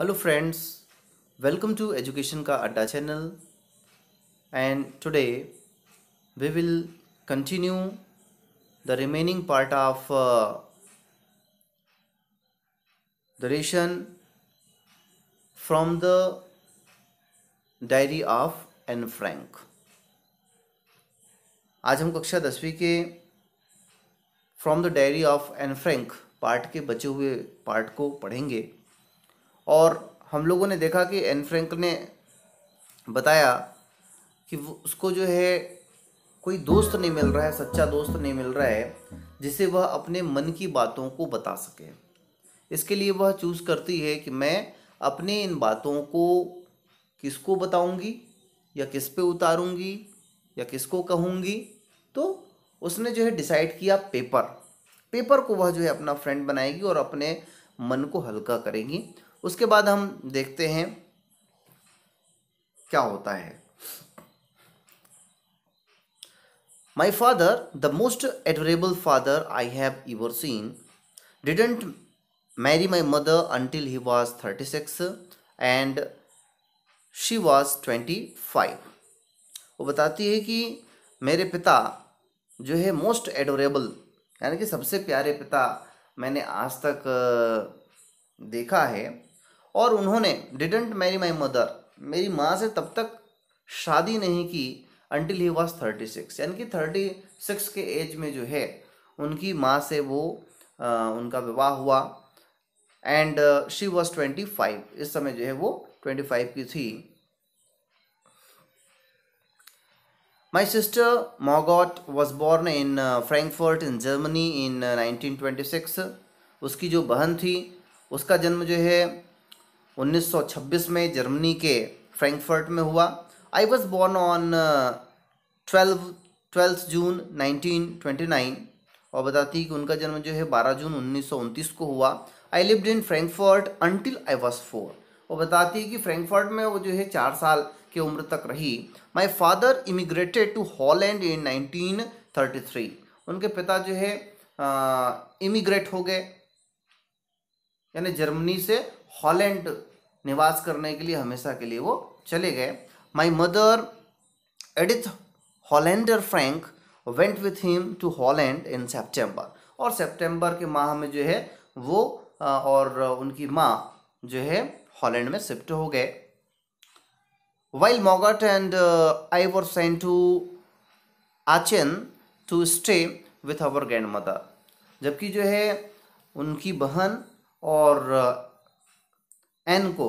Hello friends welcome to education का अड्डा channel and today we will continue the remaining part of the ration from the diary of Anne Frank आज हम कक्षा दसवीं के from the diary of Anne Frank part के बचे हुए पार्ट को पढ़ेंगे और हम लोगों ने देखा कि एन फ्रेंक ने बताया कि उसको जो है कोई दोस्त नहीं मिल रहा है सच्चा दोस्त नहीं मिल रहा है जिसे वह अपने मन की बातों को बता सके इसके लिए वह चूज़ करती है कि मैं अपने इन बातों को किसको बताऊंगी या किस पे उतारूंगी या किसको कहूंगी तो उसने जो है डिसाइड किया पेपर पेपर को वह जो है अपना फ्रेंड बनाएगी और अपने मन को हल्का करेगी उसके बाद हम देखते हैं क्या होता है my father the most adorable father I have ever seen didn't marry my mother until he was thirty six and she was twenty five वो बताती है कि मेरे पिता जो है मोस्ट एडोरेबल यानी कि सबसे प्यारे पिता मैंने आज तक देखा है और उन्होंने डिडेंट मैरी माई मदर मेरी माँ से तब तक शादी नहीं की until he was thirty six यानी कि थर्टी सिक्स के एज में जो है उनकी माँ से वो आ, उनका विवाह हुआ and she was twenty five इस समय जो है वो ट्वेंटी फाइव की थी my sister Margot was born in Frankfurt in Germany in nineteen twenty six उसकी जो बहन थी उसका जन्म जो है 1926 में जर्मनी के फ्रैंकफर्ट में हुआ I was born on twelve twelfth June 1929 और बताती कि उनका जन्म जो है 12 जून उन्नीस को हुआ I lived in Frankfurt until I was four और बताती है कि फ्रैंकफर्ट में वो जो है चार साल की उम्र तक रही my father emigrated to Holland in three उनके पिता जो है इमिग्रेट uh, हो गए यानी जर्मनी से हॉलैंड निवास करने के लिए हमेशा के लिए वो चले गए my mother Edith Hollander Frank went with him to Holland in September और सेप्टेम्बर के माह में जो है वो और उनकी माँ जो है हॉलैंड में शिफ्ट हो गए while Margot and I were sent to Aachen to stay with our grandmother जबकि जो है उनकी बहन और एन को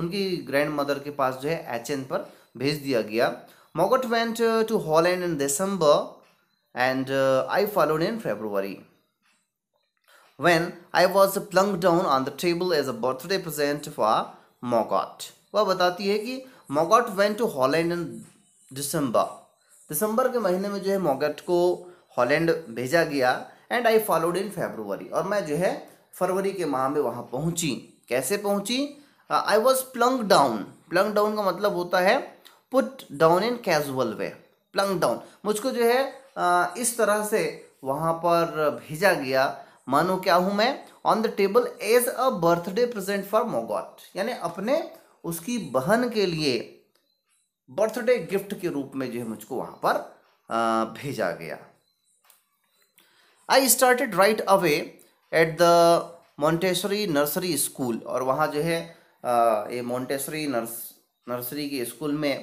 उनकी ग्रैंड मदर के पास जो है एच एन पर भेज दिया गया Margot went to Holland in December and I followed in February when I was plunked down on the table as a birthday present for Margot वह बताती है कि Margot went to Holland in December दिसंबर के महीने में जो है मॉगट को हॉलैंड भेजा गया and I followed in February और मैं जो है फरवरी के माह में वहाँ पहुँची कैसे पहुंची I was plunked down plunked down का मतलब होता है put down in casual way plunked down मुझको जो है uh, इस तरह से वहां पर भेजा गया मानो क्या हूं मैं on the table as a birthday present for Margot यानी अपने उसकी बहन के लिए बर्थडे गिफ्ट के रूप में जो है मुझको वहां पर uh, भेजा गया I started right away at the Montessori nursery school और वहाँ जो है ये मोन्टेसरी नर्स नर्सरी के स्कूल में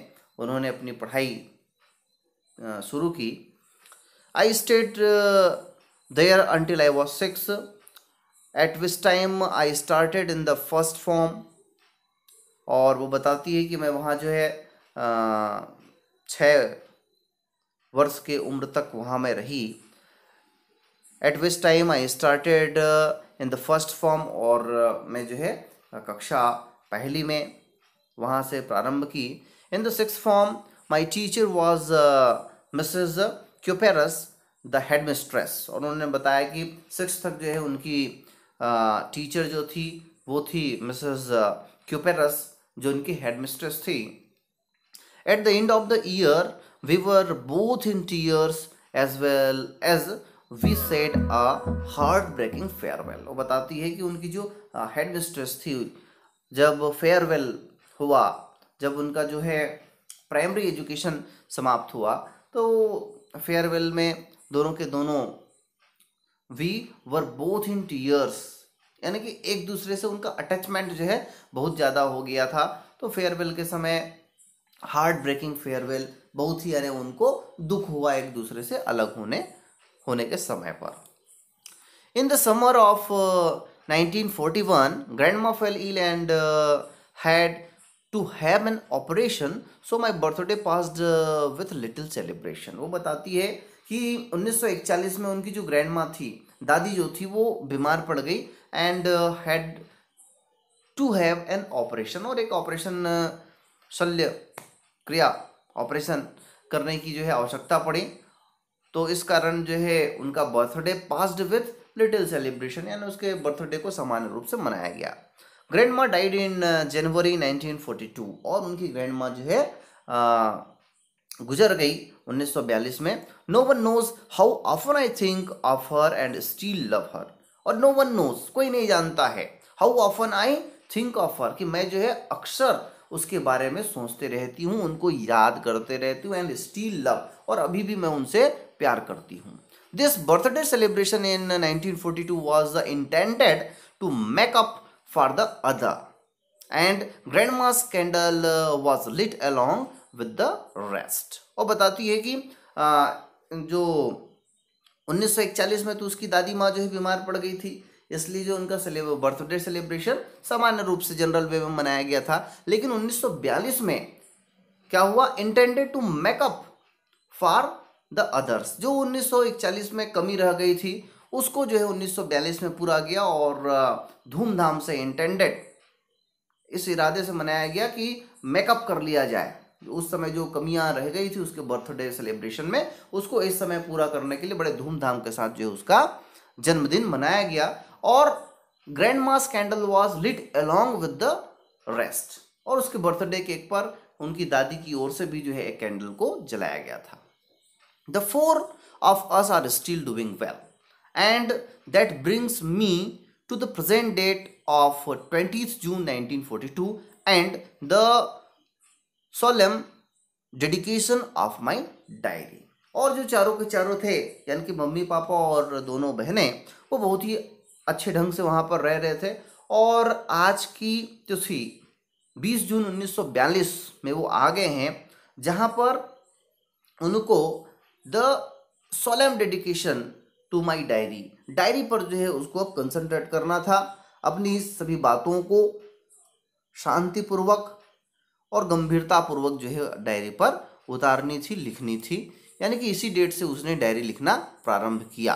उन्होंने अपनी पढ़ाई शुरू की I stayed there until I was six at this time I started in the first form और वो बताती है कि मैं वहाँ जो है छ वर्ष के उम्र तक वहाँ मैं रही at this time I started in the first form और uh, मैं जो है uh, कक्षा पहली में वहाँ से प्रारंभ की in the six form my teacher was Mrs Kuperus the headmistress और उन्होंने बताया कि सिक्स तक जो है उनकी टीचर uh, जो थी वो थी मिसेज क्यूपेरस जो उनकी हेड मिस्ट्रेस थी at the end of the year we were both in tears as well as we said a heartbreaking farewell वो बताती है कि उनकी जो हेड मिस्ट्रेस थी जब फेयरवेल हुआ जब उनका जो है प्राइमरी एजुकेशन समाप्त हुआ तो फेयरवेल में दोनों के दोनों we were both in tears यानी कि एक दूसरे से उनका अटैचमेंट जो है बहुत ज़्यादा हो गया था तो फेयरवेल के समय हार्ट ब्रेकिंग फेयरवेल बहुत ही यानी उनको दुख हुआ एक दूसरे से अलग होने होने के समय पर in the summer of 1941 grandma fell ill and had to have an operation so my birthday birthday with little celebration वो बताती है कि 1941 में उनकी जो ग्रैंड माँ थी दादी जो थी वो बीमार पड़ गई and had to have an operation और एक ऑपरेशन uh, शल्य क्रिया ऑपरेशन करने की जो है आवश्यकता पड़ी तो इस कारण जो है उनका birthday passed with little celebration यानी उसके बर्थडे को सामान्य रूप से मनाया गया ग्रैंड माँ डाइड इन जनवरी 1942 और उनकी ग्रैंड माँ जो है आ, गुजर गई 1942 में no one knows how often I think of her and still love her और नो वन नोज कोई नहीं जानता है how often I think of her कि मैं जो है अक्सर उसके बारे में सोचते रहती हूँ उनको याद करते रहती हूँ एंड स्टील लव और अभी भी मैं उनसे प्यार करती हूँ this birthday celebration in 1942 was intended to make up for the other and मास candle was lit along with the rest और बताती है कि आ, जो 1941 में तो उसकी दादी माँ जो है बीमार पड़ गई थी इसलिए जो उनका बर्थडे सेलिब्रेशन सामान्य रूप से जनरल वे में मनाया गया था लेकिन 1942 में क्या हुआ intended to make up for the others जो 1941 में कमी रह गई थी उसको जो है 1942 में पूरा गया और धूमधाम से इंटेंडेड इस इरादे से मनाया गया कि मेकअप कर लिया जाए उस समय जो कमियां रह गई थी उसके बर्थडे सेलिब्रेशन में उसको इस समय पूरा करने के लिए बड़े धूमधाम के साथ जो है उसका जन्मदिन मनाया गया और grandma's candle was lit along with the rest और उसके बर्थडे केक पर उनकी दादी की ओर से भी जो है एक कैंडल को जलाया गया था the four of us are still doing well and that brings me to the present date of 20th June 1942 and the solemn dedication of my diary और जो चारों के चारों थे यानी कि मम्मी पापा और दोनों बहनें वो बहुत ही अच्छे ढंग से वहाँ पर रह रहे थे और आज की जो थी बीस जून 1942 में वो आ गए हैं जहाँ पर उनको the solemn dedication to my diary diary पर जो है उसको अब कंसनट्रेट करना था अपनी सभी बातों को शांतिपूर्वक और गंभीरतापूर्वक जो है डायरी पर उतारनी थी लिखनी थी यानी कि इसी डेट से उसने डायरी लिखना प्रारंभ किया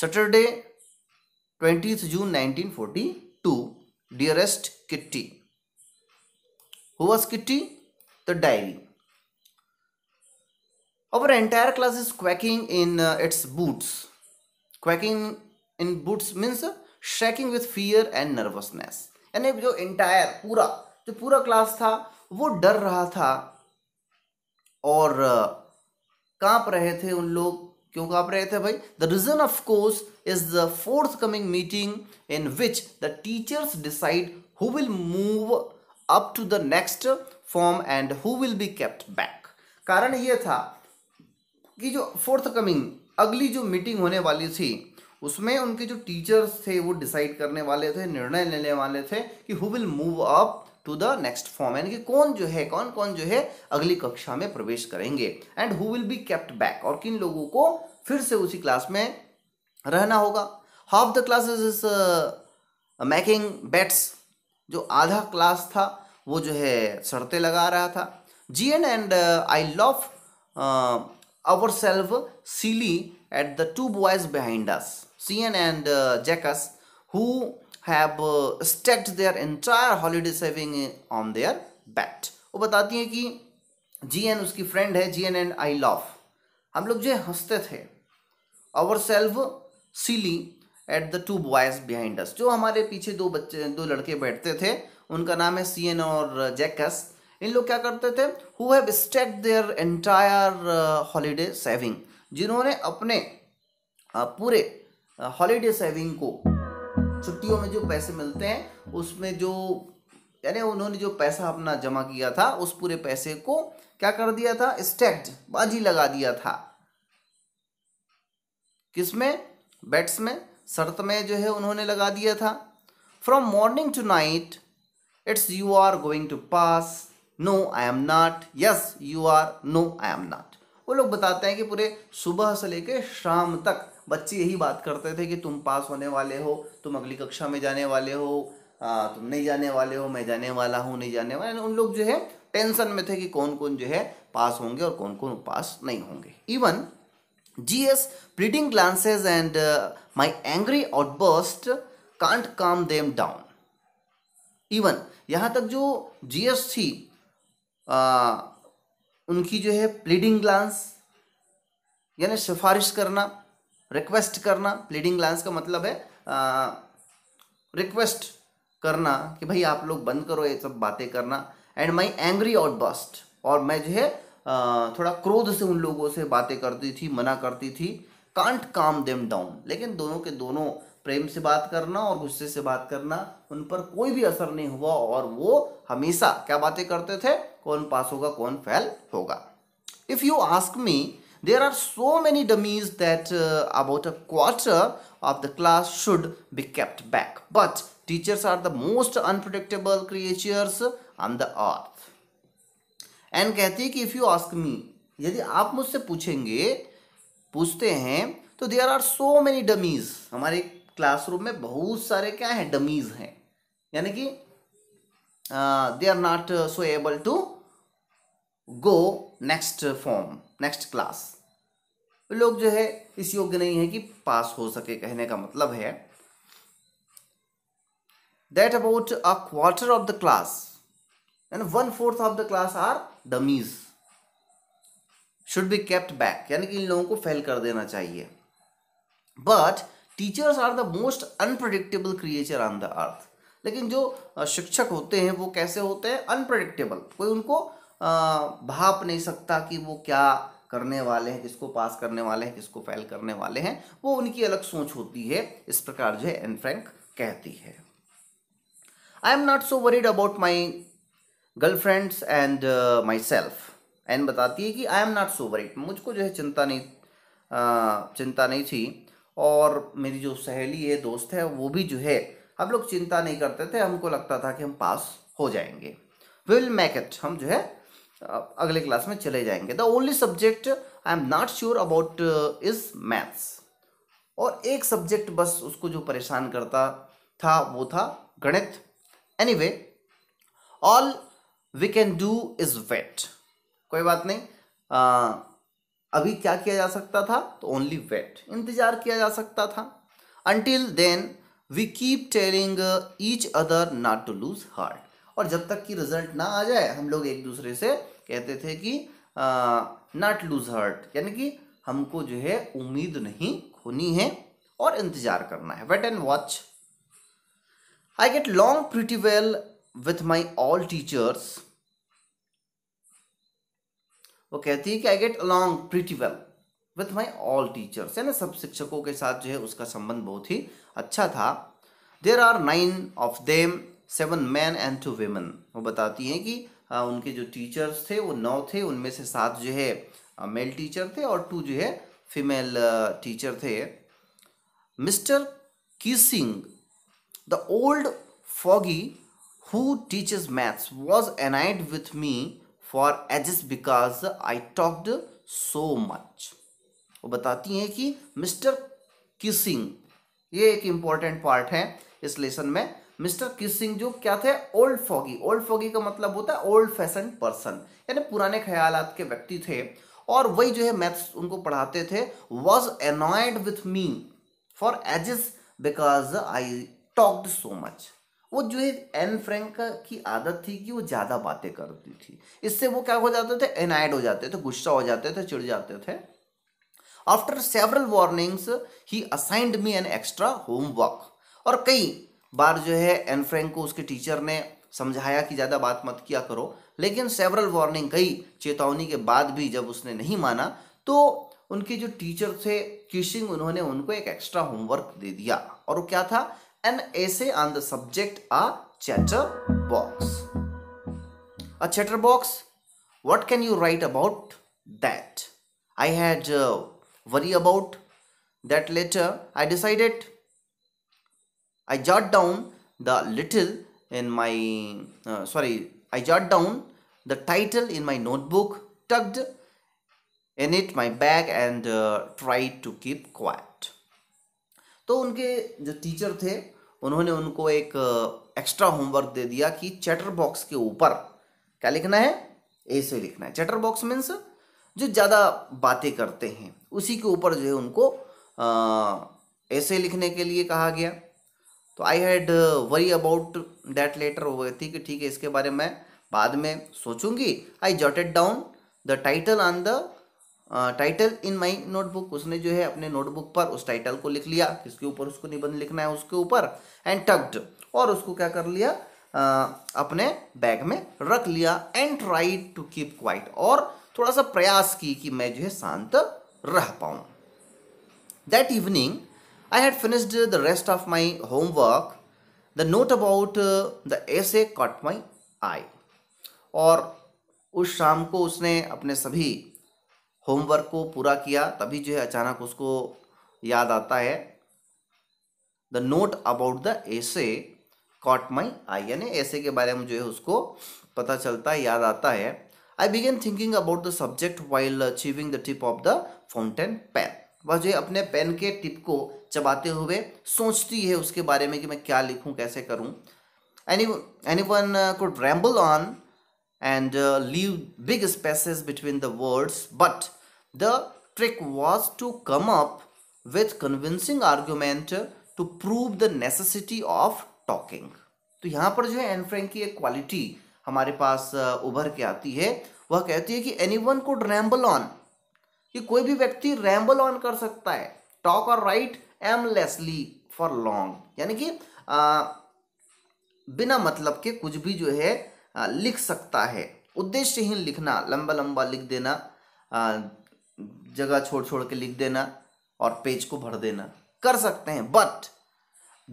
Saturday twenty June 1942 dearest Kitty हुआ Kitty the diary our entire class is quacking in uh, its boots quacking in boots means uh, shaking with fear and nervousness यानी जो entire pūra, the pūra class था वो डर रहा था और uh, कांप रहे थे उन लोग क्यों कांप रहे थे the reason of course is the forthcoming meeting in which the teachers decide who will move up to the next form and who will be kept back कारण ये था कि जो फोर्थ कमिंग अगली जो मीटिंग होने वाली थी उसमें उनके जो टीचर्स थे वो डिसाइड करने वाले थे निर्णय लेने वाले थे कि who will move up to the next form यानी कि कौन जो है कौन कौन जो है अगली कक्षा में प्रवेश करेंगे and who will be kept back और किन लोगों को फिर से उसी क्लास में रहना होगा half the classes is making bets जो आधा क्लास था वो जो है शर्तें लगा रहा था G N and I laugh ourselves silly at the two boys behind us, Cian and uh, Jackass, who have uh, stacked their entire holiday saving on their bat. वो बताती हैं कि जी एन उसकी फ्रेंड है G N and I laugh हम लोग जो हंसते थे ourselves silly at the two boys behind us जो हमारे पीछे दो बच्चे दो लड़के बैठते थे उनका नाम है सी एन और जैकस इन लोग क्या करते थे who have staked their entire holiday saving जिन्होंने अपने uh, पूरे हॉलीडे uh, सेविंग को छुट्टियों में जो पैसे मिलते हैं उसमें जो यानी उन्होंने जो पैसा अपना जमा किया था उस पूरे पैसे को क्या कर दिया था स्टेक्ड बाजी लगा दिया था किसमें बेट्स में शर्त में जो है उन्होंने लगा दिया था from morning to night it's you are going to pass no I am not yes you are no I am not वो लोग बताते हैं कि पूरे सुबह से लेकर शाम तक बच्चे यही बात करते थे कि तुम पास होने वाले हो तुम अगली कक्षा में जाने वाले हो आ, तुम नहीं जाने वाले हो मैं जाने वाला हूँ नहीं जाने वाला उन लोग जो है टेंशन में थे कि कौन कौन जो है पास होंगे और कौन कौन पास नहीं होंगे even G's pleading glances and my angry outbursts can't calm them down even यहाँ तक जो जी एस थी उनकी जो है प्लीडिंग ग्लांस यानी सिफारिश करना रिक्वेस्ट करना प्लीडिंग ग्लांस का मतलब है रिक्वेस्ट करना कि भाई आप लोग बंद करो ये सब बातें करना and my angry outburst और मैं जो है थोड़ा क्रोध से उन लोगों से बातें करती थी मना करती थी कांट काम देम डाउन लेकिन दोनों के दोनों प्रेम से बात करना और गुस्से से बात करना उन पर कोई भी असर नहीं हुआ और वो हमेशा क्या बातें करते थे कौन पास होगा कौन फेल होगा if you ask me there are so many dummies that about a quarter of the class should be kept back but teachers are the most unpredictable creatures on the earth एंड कहती है कि if you ask मी यदि आप मुझसे पूछेंगे पूछते हैं तो there are so many dummies हमारे क्लासरूम में बहुत सारे क्या हैं डमीज हैं यानी कि they are not so able to go next form next class लोग जो है इस योग्य नहीं है कि पास हो सके कहने का मतलब है that about a quarter of the class यानी one fourth of the class are dummies should be kept back यानी कि इन लोगों को फेल कर देना चाहिए but teachers are the most unpredictable creature on the earth लेकिन जो शिक्षक होते हैं वो कैसे होते हैं अनप्रडिक्टेबल कोई उनको भाप नहीं सकता कि वो क्या करने वाले हैं किसको पास करने वाले हैं किसको फैल करने वाले हैं वो उनकी अलग सोच होती है इस प्रकार जो है एन फ्रेंक कहती है I am not so worried about my girlfriends and myself Anne बताती है कि I am not so worried मुझको जो है चिंता नहीं आ, चिंता नहीं थी और मेरी जो सहेली है दोस्त है वो भी जो है हम लोग चिंता नहीं करते थे हमको लगता था कि हम पास हो जाएंगे विल मेक हम जो है अगले क्लास में चले जाएंगे the only subject I am not sure about is maths और एक सब्जेक्ट बस उसको जो परेशान करता था वो था गणित anyway all we can do is wait कोई बात नहीं आ, अभी क्या किया जा सकता था तो ओनली वेट इंतजार किया जा सकता था until then we keep telling each other not to lose heart और जब तक कि रिजल्ट ना आ जाए हम लोग एक दूसरे से कहते थे कि नॉट लूज हर्ट यानी कि हमको जो है उम्मीद नहीं खोनी है और इंतजार करना है wait and watch I get along pretty well with my all teachers वो कहती है कि I get along pretty well with my all teachers है ना सब शिक्षकों के साथ जो है उसका संबंध बहुत ही अच्छा था there are nine of them seven men and two women वो बताती हैं कि आ, उनके जो टीचर्स थे वो नौ थे उनमें से सात जो है मेल टीचर थे और टू जो है फीमेल टीचर थे Mr Keesing the old fogey who teaches maths was annoyed with me for ages because I talked so much वो बताती हैं कि मिस्टर किसिंग ये एक इम्पॉर्टेंट पार्ट है इस लेसन में मिस्टर किसिंग जो क्या थे ओल्ड फॉगी ओल्ड फॉगी का मतलब होता है ओल्ड फैशन पर्सन यानी पुराने ख्याल के व्यक्ति थे और वही जो है मैथ्स उनको पढ़ाते थे was annoyed with me for ages because I talked so much वो जो है एन फ्रेंक की आदत थी कि वो ज़्यादा बातें करती थी इससे वो क्या हो जाते थे एनाइड हो जाते थे गुस्सा हो जाते थे चिड़ जाते थे after several warnings he assigned me an extra homework और कई बार जो है एन फ्रेंक को उसके टीचर ने समझाया कि ज़्यादा बात मत किया करो लेकिन सेवरल वार्निंग कई चेतावनी के बाद भी जब उसने नहीं माना तो उनके जो टीचर थे किशिंग उन्होंने उनको एक एक्स्ट्रा होमवर्क दे दिया और वो क्या था an essay on the subject a chatterbox a chatterbox what can you write about that I had worry about that later I decided I jot down the little in my uh, sorry I jot down the title in my notebook tucked in it my bag and uh, tried to keep quiet तो उनके जो teacher थे उन्होंने उनको एक extra uh, homework दे दिया कि chatter box के ऊपर क्या लिखना है ऐसे लिखना है चैटर बॉक्स मीन्स जो ज़्यादा बातें करते हैं उसी के ऊपर जो है उनको ऐसे uh, लिखने के लिए कहा गया तो I had worry about that later हो गई थी कि ठीक है इसके बारे में बाद में सोचूंगी I jotted down the title on the title in my notebook उसने जो है अपने नोटबुक पर उस टाइटल को लिख लिया किसके ऊपर उसको निबंध लिखना है उसके ऊपर एंड टक्ड और उसको क्या कर लिया uh, अपने बैग में रख लिया and try to keep quiet और थोड़ा सा प्रयास की कि मैं जो है शांत रह पाऊँ that evening I had finished the rest of my homework. The note about uh, the essay caught my eye. और उस शाम को उसने अपने सभी होमवर्क को पूरा किया तभी जो है अचानक उसको याद आता है the note about the essay caught my eye यानी ऐसे के बारे में जो है उसको पता चलता है याद आता है I began thinking about the subject while achieving the tip of the fountain pen वह जो अपने पेन के टिप को चबाते हुए सोचती है उसके बारे में कि मैं क्या लिखूं कैसे करूं any any one could ramble on and leave big spaces between the words but the trick was to come up with convincing argument to prove the necessity of talking तो यहाँ पर जो है एन फ्रेंक की एक quality हमारे पास uh, उभर के आती है वह कहती है कि एनी वन को रैम्बल ऑन कि कोई भी व्यक्ति रैम्बल ऑन कर सकता है टॉक और राइट एमलेसली फॉर लॉन्ग यानी कि आ, बिना मतलब के कुछ भी जो है आ, लिख सकता है उद्देश्यहीन लिखना लंबा लंबा लिख देना आ, जगह छोड़ छोड़ के लिख देना और पेज को भर देना कर सकते हैं but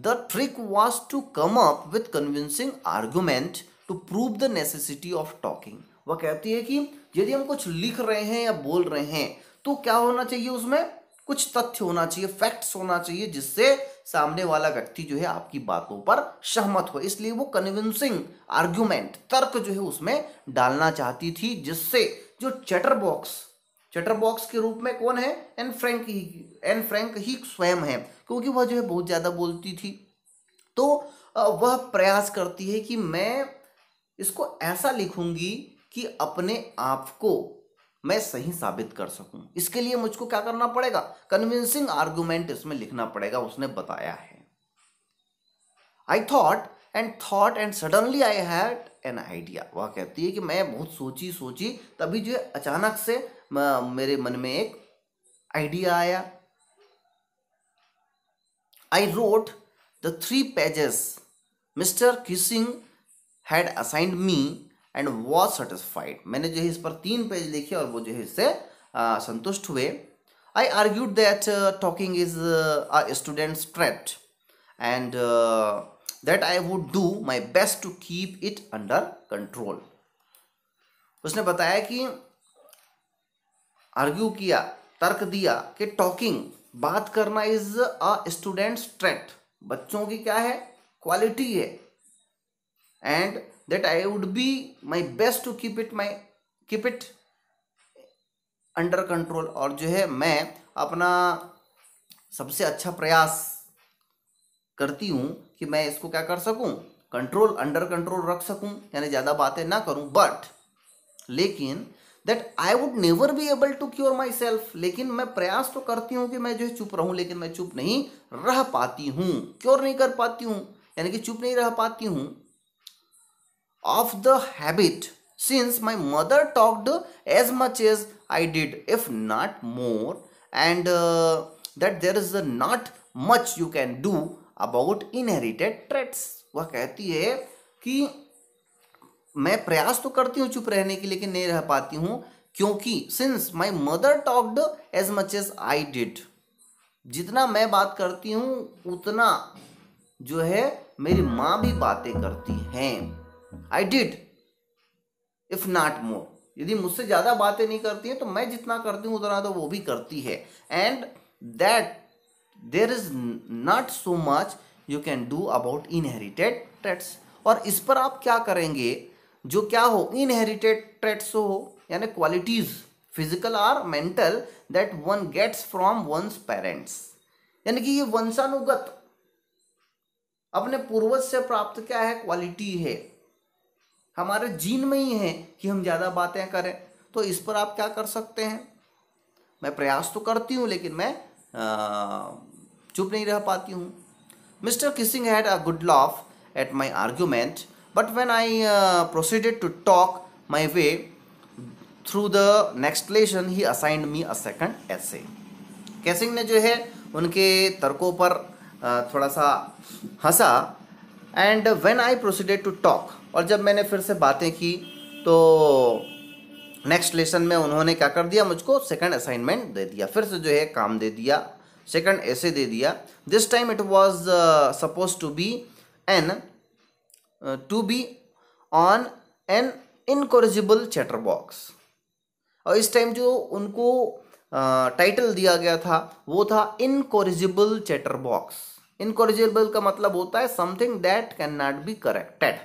the trick was to come up with convincing argument to prove the necessity of talking वह कहती है कि यदि हम कुछ लिख रहे हैं या बोल रहे हैं तो क्या होना चाहिए उसमें कुछ तथ्य होना चाहिए फैक्ट्स होना चाहिए जिससे सामने वाला व्यक्ति जो है आपकी बातों पर सहमत हो इसलिए वो कन्विंसिंग आर्ग्यूमेंट तर्क जो है उसमें डालना चाहती थी जिससे जो चटर बॉक्स बॉक्स के रूप में कौन है एन फ्रैंक ही एन फ्रैंक ही स्वयं है क्योंकि वह जो है बहुत ज़्यादा बोलती थी तो वह प्रयास करती है कि मैं इसको ऐसा लिखूंगी कि अपने आप को मैं सही साबित कर सकूं इसके लिए मुझको क्या करना पड़ेगा कन्विंसिंग आर्ग्यूमेंट इसमें लिखना पड़ेगा उसने बताया है I thought and thought and suddenly I had an idea वह कहती है कि मैं बहुत सोची सोची तभी जो है अचानक से मेरे मन में एक आइडिया आया I wrote the three pages mister Keesing had assigned me and was satisfied मैंने जो है इस पर तीन पेज लिखे और वो जो है इससे संतुष्ट हुए I argued that talking is a student trait and that I would do my best to keep it under control उसने बताया कि आर्ग्यू किया तर्क दिया कि टॉकिंग बात करना इज अ स्टूडेंट स्ट्रेट बच्चों की क्या है क्वालिटी है and that I would be my best to keep it my keep it under control और जो है मैं अपना सबसे अच्छा प्रयास करती हूँ कि मैं इसको क्या कर सकूँ कंट्रोल अंडर कंट्रोल रख सकूँ यानी ज़्यादा बातें ना करूँ बट लेकिन that I would never be able to cure myself लेकिन मैं प्रयास तो करती हूँ कि मैं जो है चुप रहूँ लेकिन मैं चुप नहीं रह पाती हूँ क्योर नहीं कर पाती हूँ यानी कि चुप नहीं रह पाती हूँ of the habit since my mother talked as much as I did, if not more, and uh, that there is not much you can do about inherited traits. वह कहती है कि मैं प्रयास तो करती हूँ चुप रहने के लेकिन नहीं रह पाती हूँ क्योंकि since my mother talked as much as I did जितना मैं बात करती हूँ उतना जो है मेरी माँ भी बातें करती हैं I did if not more यदि मुझसे ज़्यादा बातें नहीं करती है तो मैं जितना करती हूं उतना तो वो भी करती है and that there is not so much you can do about inherited traits और इस पर आप क्या करेंगे जो क्या हो इनहेरिटेड ट्रेट्स हो यानी qualities physical or mental that one gets from one's parents यानी कि ये वंशानुगत अपने पूर्वज से प्राप्त क्या है क्वालिटी है हमारे जीन में ही है कि हम ज़्यादा बातें करें तो इस पर आप क्या कर सकते हैं मैं प्रयास तो करती हूँ लेकिन मैं चुप नहीं रह पाती हूँ mister Keesing had a good laugh at my argument but when I proceeded to talk my way through the next lesson he assigned me a second essay Keesing ने जो है उनके तर्कों पर थोड़ा सा हंसा and when I proceeded to talk और जब मैंने फिर से बातें की तो नेक्स्ट लेसन में उन्होंने क्या कर दिया मुझको सेकंड असाइनमेंट दे दिया फिर से जो है काम दे दिया सेकंड ऐसे दे दिया this time it was suppose to be an to be on an incorrigible chatterbox और इस टाइम जो उनको टाइटल uh, दिया गया था वो था इनकोरेजिबल चैटर बॉक्स इनकोरिजेबल का मतलब होता है something that can not be corrected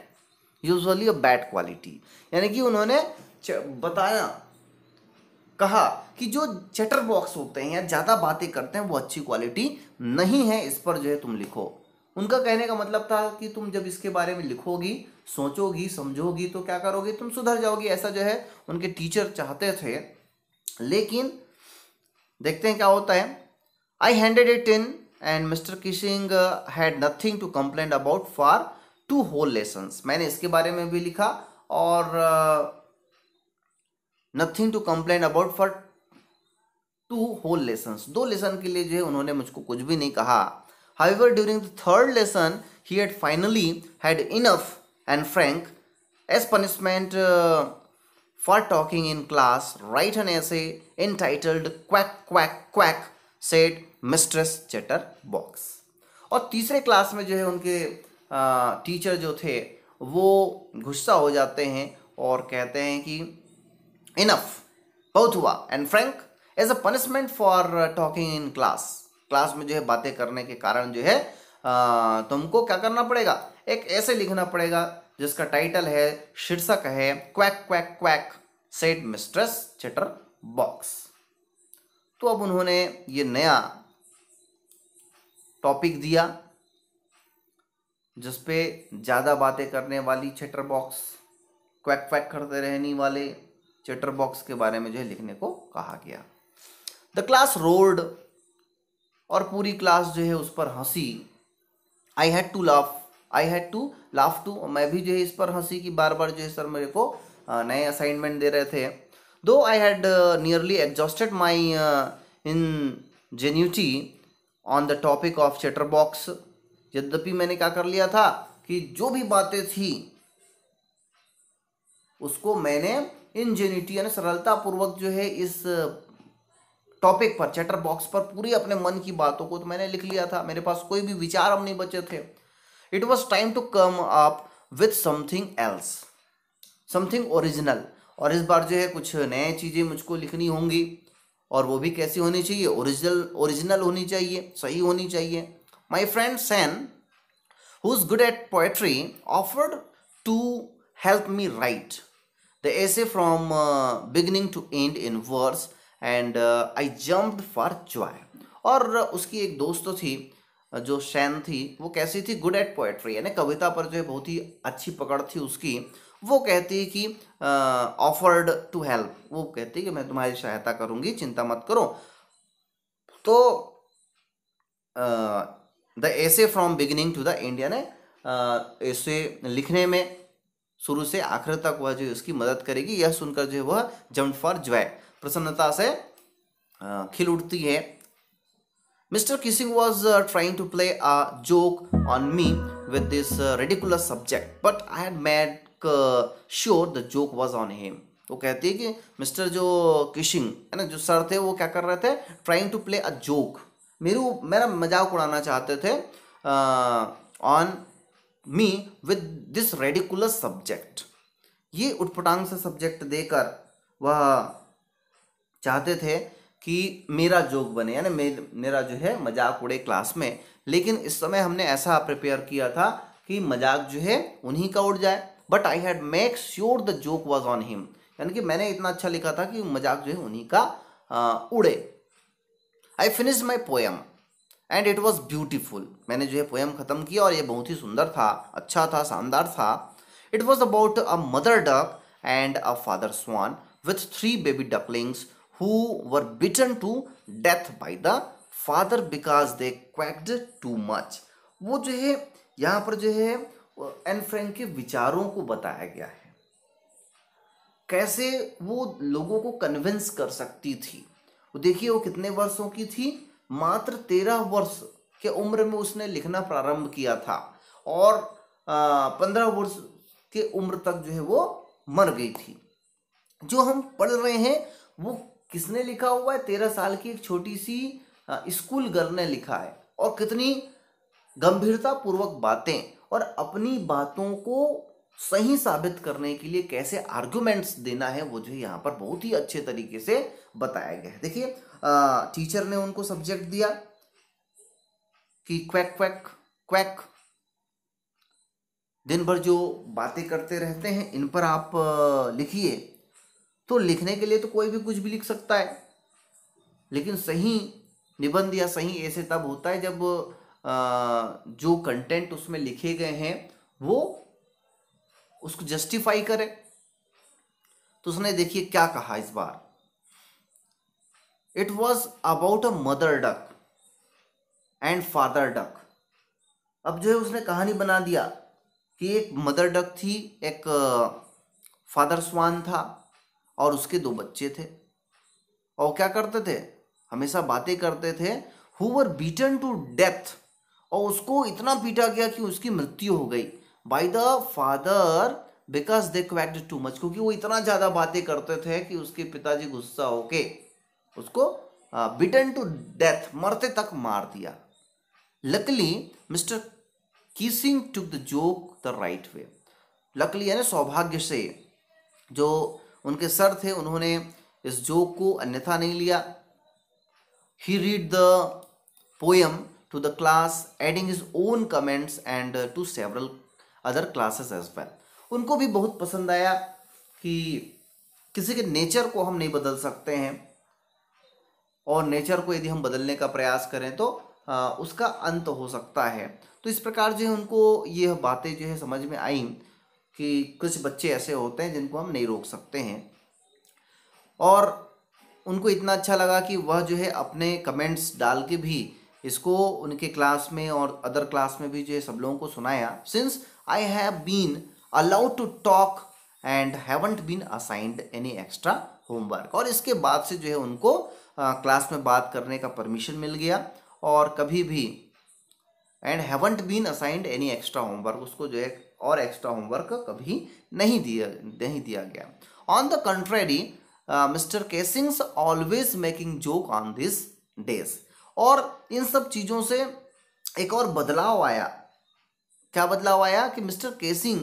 usually a bad quality यानी कि उन्होंने बताया कहा कि जो चटर बॉक्स होते हैं या ज़्यादा बातें करते हैं वो अच्छी क्वालिटी नहीं है इस पर जो है तुम लिखो उनका कहने का मतलब था कि तुम जब इसके बारे में लिखोगी सोचोगी समझोगी तो क्या करोगी तुम सुधर जाओगी ऐसा जो है उनके टीचर चाहते थे लेकिन देखते हैं क्या होता है I handed it in and mister Keesing had nothing to complain about for two whole lesson मैंने इसके बारे में भी लिखा और nothing to complain about for two whole lesson दो लेसन के लिए जो है उन्होंने मुझको कुछ भी नहीं कहा however during the third lesson he had finally had enough and Frank as punishment for talking in class write an essay entitled quack quack quack said mistress chatterbox और तीसरे क्लास में जो है उनके teacher जो थे वो गुस्सा हो जाते हैं और कहते हैं कि इनफ बहुत हुआ and Frank as a punishment for talking in class class में जो है बातें करने के कारण जो है तुमको क्या करना पड़ेगा एक ऐसे लिखना पड़ेगा जिसका टाइटल है शीर्षक है quack quack quack said mistress chatterbox तो अब उन्होंने ये नया टॉपिक दिया जिसपे ज़्यादा बातें करने वाली चैटर बॉक्स क्वैक क्वैक करते रहने वाले चैटर बॉक्स के बारे में जो है लिखने को कहा गया द क्लास रोल्ड और पूरी क्लास जो है उस पर हंसी I had to laugh I had to laugh too मैं भी जो है इस पर हंसी कि बार बार जो है सर मेरे को नए असाइनमेंट दे रहे थे दो I had nearly exhausted my ingenuity on the topic of chatterbox यद्यपि मैंने क्या कर लिया था कि जो भी बातें थी उसको मैंने इंजेनिटी यानी सरलतापूर्वक जो है इस टॉपिक पर चैटर बॉक्स पर पूरी अपने मन की बातों को तो मैंने लिख लिया था मेरे पास कोई भी विचार हम नहीं बचे थे it was time to come up with something else something original और इस बार जो है कुछ नए चीज़ें मुझको लिखनी होंगी और वो भी कैसी होनी चाहिए ओरिजिनल ओरिजिनल होनी चाहिए सही होनी चाहिए my friend Sanne who is good at poetry offered to help me write the essay from beginning to end in verse and I jumped for joy और uh, उसकी एक दोस्त थी uh, जो शैन थी वो कैसी थी गुड एट पोएट्री यानी कविता पर जो है बहुत ही अच्छी पकड़ थी उसकी वो कहती है कि ऑफर्ड टू हेल्प वो कहती है कि मैं तुम्हारी सहायता करूंगी चिंता मत करो तो the essay from beginning to the India ने ऐसे लिखने में शुरू से आखिर तक वह जो उसकी मदद करेगी यह सुनकर जो है वह जम्प फॉर ज्वाय प्रसन्नता से खिल उठती है mister Keesing was trying to play a joke on me with this ridiculous subject but I had made sure the joke was on him वो कहती है कि मिस्टर जो किशिंग है ना जो सर थे वो क्या कर रहे थे trying to play a joke मेरे मेरा मजाक उड़ाना चाहते थे on me with this ridiculous subject ये उठपटांग से सब्जेक्ट देकर वह चाहते थे कि मेरा जोक बने यानी मे, मेरा जो है मजाक उड़े क्लास में लेकिन इस समय हमने ऐसा प्रिपेयर किया था कि मजाक जो है उन्हीं का उड़ जाए but I had make sure the joke was on him यानी कि मैंने इतना अच्छा लिखा था कि मजाक जो है उन्हीं का आ, उड़े I finish my poem and it was beautiful मैंने जो है पोएम ख़त्म किया और ये बहुत ही सुंदर था अच्छा था शानदार था it was about a mother duck and a father swan with three baby ducklings who were bitten to death by the father because they quacked too much वो जो है यहाँ पर जो है एन फ्रैंक के विचारों को बताया गया है कैसे वो लोगों को कन्विंस कर सकती थी देखिए वो कितने वर्षों की थी मात्र तेरह वर्ष के उम्र में उसने लिखना प्रारंभ किया था और पंद्रह वर्ष के उम्र तक जो है वो मर गई थी जो हम पढ़ रहे हैं वो किसने लिखा हुआ है तेरह साल की एक छोटी सी स्कूल गर्ल ने लिखा है और कितनी गंभीरता पूर्वक बातें और अपनी बातों को सही साबित करने के लिए कैसे आर्ग्यूमेंट्स देना है वो जो यहाँ पर बहुत ही अच्छे तरीके से बताया गया है देखिए टीचर ने उनको सब्जेक्ट दिया कि क्वैक क्वैक क्वैक दिन भर जो बातें करते रहते हैं इन पर आप लिखिए तो लिखने के लिए तो कोई भी कुछ भी लिख सकता है लेकिन सही निबंध या सही ऐसे तब होता है जब जो कंटेंट उसमें लिखे गए हैं वो उसको जस्टिफाई करे तो उसने देखिए क्या कहा इस बार it was about a mother duck and father duck अब जो है उसने कहानी बना दिया कि एक मदर डक थी एक फादर स्वान था और उसके दो बच्चे थे और क्या करते थे हमेशा बातें करते थे who were beaten to death और उसको इतना पीटा गया कि उसकी मृत्यु हो गई by the father because they quacked too much क्योंकि वो इतना ज़्यादा बातें करते थे कि उसके पिताजी गुस्सा होके उसको बिटन टू डेथ मरते तक मार दिया luckily mister Keesing took the joke the right way luckily यानी सौभाग्य से जो उनके सर थे उन्होंने इस जोक को अन्यथा नहीं लिया he read the poem to the class adding his own comments and uh, to several other classes as well उनको भी बहुत पसंद आया कि किसी के नेचर को हम नहीं बदल सकते हैं और नेचर को यदि हम बदलने का प्रयास करें तो आ, उसका अंत हो सकता है तो इस प्रकार जो है उनको ये बातें जो है समझ में आई कि कुछ बच्चे ऐसे होते हैं जिनको हम नहीं रोक सकते हैं और उनको इतना अच्छा लगा कि वह जो है अपने कमेंट्स डाल के भी इसको उनके क्लास में और अदर क्लास में भी जो है सब लोगों को सुनाया since I have been allowed to talk and haven't been assigned any extra homework और इसके बाद से जो है उनको क्लास में बात करने का परमिशन मिल गया और कभी भी and haven't been assigned any extra homework उसको जो है और एक्स्ट्रा होमवर्क कभी नहीं दिया नहीं दिया गया on the contrary mister Keesing's always making joke on this days और इन सब चीज़ों से एक और बदलाव आया क्या बदलाव आया कि मिस्टर केसिंग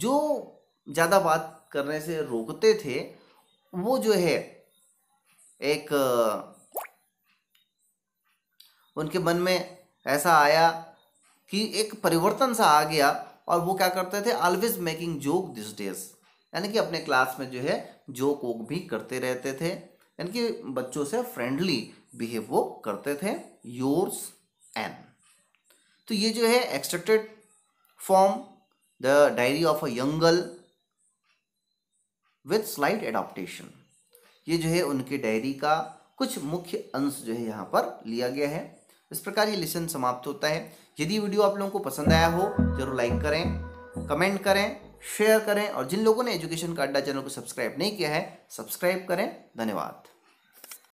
जो ज़्यादा बात करने से रोकते थे वो जो है एक उनके मन में ऐसा आया कि एक परिवर्तन सा आ गया और वो क्या करते थे always making joke this days यानी कि अपने क्लास में जो है जोक वोक भी करते रहते थे यानी कि बच्चों से फ्रेंडली बिहेव वो करते थे योर्स एन तो ये जो है extracted from the diary of a young girl with slight adaptation ये जो है उनकी डायरी का कुछ मुख्य अंश जो है यहाँ पर लिया गया है इस प्रकार ये लेसन समाप्त होता है यदि वीडियो आप लोगों को पसंद आया हो जरूर लाइक करें कमेंट करें शेयर करें और जिन लोगों ने एजुकेशन का अड्डा चैनल को सब्सक्राइब नहीं किया है सब्सक्राइब करें धन्यवाद